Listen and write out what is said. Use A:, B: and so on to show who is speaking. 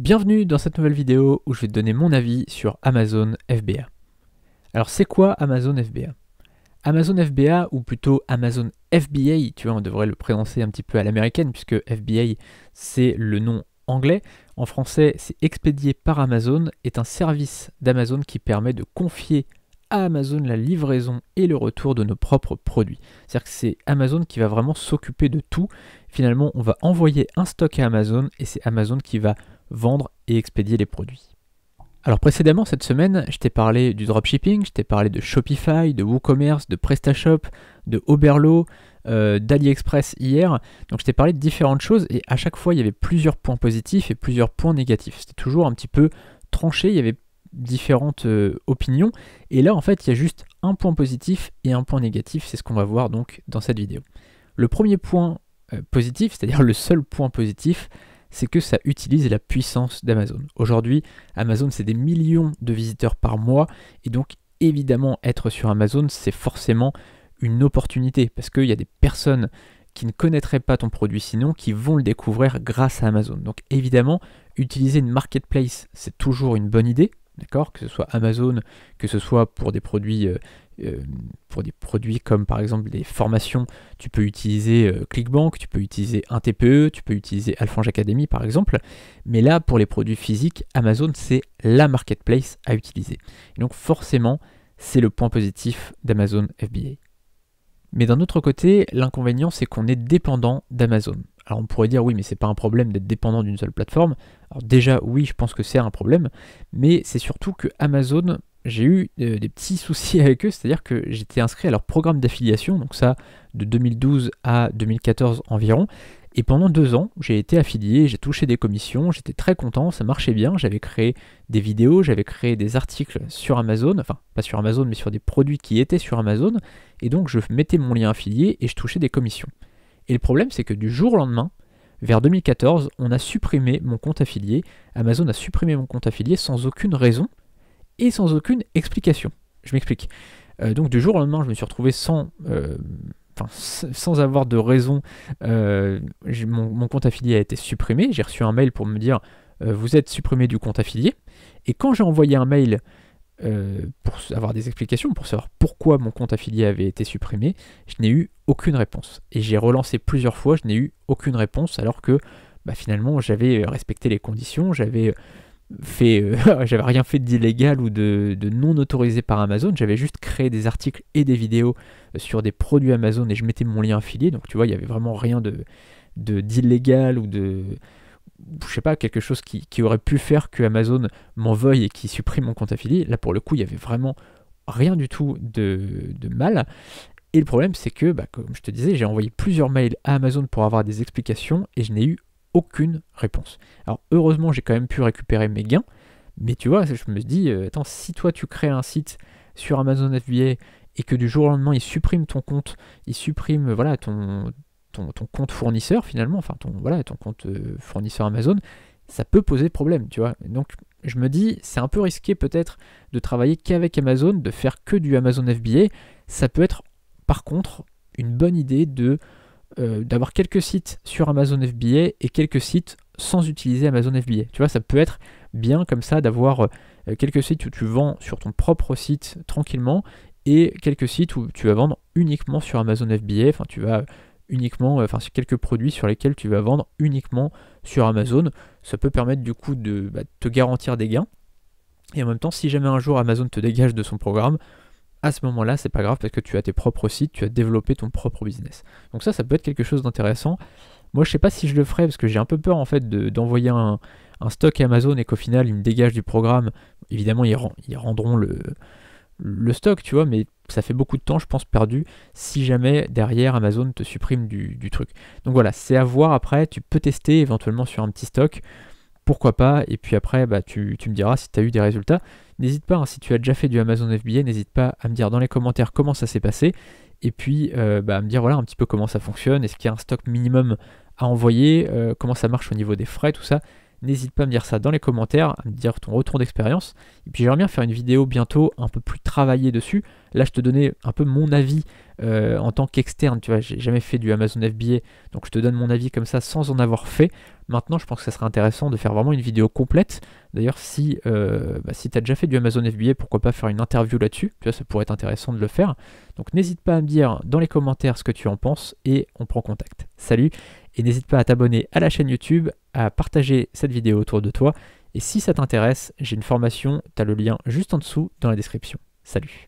A: Bienvenue dans cette nouvelle vidéo où je vais te donner mon avis sur Amazon FBA. Alors c'est quoi Amazon FBA Amazon FBA, ou plutôt Amazon FBA, tu vois, on devrait le prononcer un petit peu à l'américaine puisque FBA c'est le nom anglais. En français, c'est expédié par Amazon, est un service d'Amazon qui permet de confier à Amazon la livraison et le retour de nos propres produits. C'est-à-dire que c'est Amazon qui va vraiment s'occuper de tout. Finalement, on va envoyer un stock à Amazon et c'est Amazon qui va vendre et expédier les produits. Alors précédemment cette semaine, je t'ai parlé du dropshipping, je t'ai parlé de Shopify, de WooCommerce, de PrestaShop, de Oberlo, euh, d'AliExpress hier. Donc je t'ai parlé de différentes choses et à chaque fois il y avait plusieurs points positifs et plusieurs points négatifs. C'était toujours un petit peu tranché, il y avait différentes euh, opinions et là en fait il y a juste un point positif et un point négatif, c'est ce qu'on va voir donc dans cette vidéo. Le premier point euh, positif, c'est-à-dire le seul point positif, c'est que ça utilise la puissance d'Amazon. Aujourd'hui, Amazon, c'est des millions de visiteurs par mois, et donc évidemment, être sur Amazon, c'est forcément une opportunité, parce qu'il y a des personnes qui ne connaîtraient pas ton produit sinon, qui vont le découvrir grâce à Amazon. Donc évidemment, utiliser une marketplace, c'est toujours une bonne idée, que ce soit Amazon, que ce soit pour des produits euh, euh, pour des produits comme par exemple des formations, tu peux utiliser euh, Clickbank, tu peux utiliser un TPE, tu peux utiliser Alphange Academy par exemple. Mais là, pour les produits physiques, Amazon, c'est la marketplace à utiliser. donc forcément, c'est le point positif d'Amazon FBA. Mais d'un autre côté, l'inconvénient, c'est qu'on est dépendant d'Amazon. Alors on pourrait dire oui, mais c'est pas un problème d'être dépendant d'une seule plateforme. Alors déjà oui, je pense que c'est un problème, mais c'est surtout que Amazon, j'ai eu euh, des petits soucis avec eux, c'est-à-dire que j'étais inscrit à leur programme d'affiliation, donc ça de 2012 à 2014 environ. Et pendant deux ans, j'ai été affilié, j'ai touché des commissions, j'étais très content, ça marchait bien, j'avais créé des vidéos, j'avais créé des articles sur Amazon, enfin pas sur Amazon, mais sur des produits qui étaient sur Amazon, et donc je mettais mon lien affilié et je touchais des commissions. Et le problème, c'est que du jour au lendemain, vers 2014, on a supprimé mon compte affilié. Amazon a supprimé mon compte affilié sans aucune raison et sans aucune explication. Je m'explique. Euh, donc du jour au lendemain, je me suis retrouvé sans, euh, sans avoir de raison. Euh, mon, mon, compte affilié a été supprimé. J'ai reçu un mail pour me dire vous êtes supprimé du compte affilié. Et quand j'ai envoyé un mail euh, pour avoir des explications, pour savoir pourquoi mon compte affilié avait été supprimé, je n'ai eu aucune réponse. Et j'ai relancé plusieurs fois, je n'ai eu aucune réponse, alors que bah, finalement j'avais euh, respecté les conditions, j'avais euh, fait, j'avais rien fait d'illégal ou de, non autorisé par Amazon, j'avais juste créé des articles et des vidéos sur des produits Amazon et je mettais mon lien affilié, donc tu vois, il n'y avait vraiment rien de d'illégal ou de je sais pas, quelque chose qui, aurait pu faire que Amazon m'en veuille et qui supprime mon compte affilié. Là, pour le coup, il y avait vraiment rien du tout de, de mal. Et le problème, c'est que, bah, comme je te disais, j'ai envoyé plusieurs mails à Amazon pour avoir des explications et je n'ai eu aucune réponse. Alors, heureusement, j'ai quand même pu récupérer mes gains, mais tu vois, je me dis, dit, euh, attends, si toi tu crées un site sur Amazon FBA et que du jour au lendemain, ils suppriment ton compte, ils suppriment voilà, ton, ton, compte fournisseur finalement, enfin ton, voilà, ton compte euh, fournisseur Amazon, ça peut poser problème, tu vois. Donc je me dis, c'est un peu risqué peut-être de travailler qu'avec Amazon, de faire que du Amazon FBA. Ça peut être par contre une bonne idée de euh, d'avoir quelques sites sur Amazon FBA et quelques sites sans utiliser Amazon FBA. Tu vois, ça peut être bien comme ça d'avoir euh, quelques sites où tu vends sur ton propre site tranquillement et quelques sites où tu vas vendre uniquement sur Amazon FBA. Enfin, tu vas uniquement, euh, enfin sur quelques produits sur lesquels tu vas vendre uniquement sur Amazon. Ça peut permettre du coup de bah, te garantir des gains. Et en même temps, si jamais un jour Amazon te dégage de son programme, à ce moment-là, c'est pas grave parce que tu as tes propres sites, tu as développé ton propre business. Donc ça, ça peut être quelque chose d'intéressant. Moi, je sais pas si je le ferais parce que j'ai un peu peur en fait d'envoyer un, stock à Amazon et qu'au final, ils me dégagent du programme. Évidemment, ils, ils rendront le, le stock, tu vois, mais ça fait beaucoup de temps, je pense, perdu si jamais derrière Amazon te supprime du, truc. Donc voilà, c'est à voir après, tu peux tester éventuellement sur un petit stock, pourquoi pas, et puis après, bah, tu, me diras si tu as eu des résultats. N'hésite pas, hein, si tu as déjà fait du Amazon FBA, n'hésite pas à me dire dans les commentaires comment ça s'est passé, et puis euh, bah, à me dire voilà un petit peu comment ça fonctionne, est-ce qu'il y a un stock minimum à envoyer, euh, comment ça marche au niveau des frais, tout ça. N'hésite pas à me dire ça dans les commentaires, à me dire ton retour d'expérience. Et puis j'aimerais bien faire une vidéo bientôt un peu plus travaillée dessus. Là, je te donnais un peu mon avis euh, en tant qu'externe. Tu vois, j'ai jamais fait du Amazon FBA, donc je te donne mon avis comme ça sans en avoir fait. Maintenant, je pense que ça serait intéressant de faire vraiment une vidéo complète. D'ailleurs, si, euh, bah, si tu as déjà fait du Amazon FBA, pourquoi pas faire une interview là-dessus Tu vois, ça pourrait être intéressant de le faire. Donc n'hésite pas à me dire dans les commentaires ce que tu en penses et on prend contact. Salut et n'hésite pas à t'abonner à la chaîne YouTube, à partager cette vidéo autour de toi. Et si ça t'intéresse, j'ai une formation, tu as le lien juste en dessous dans la description. Salut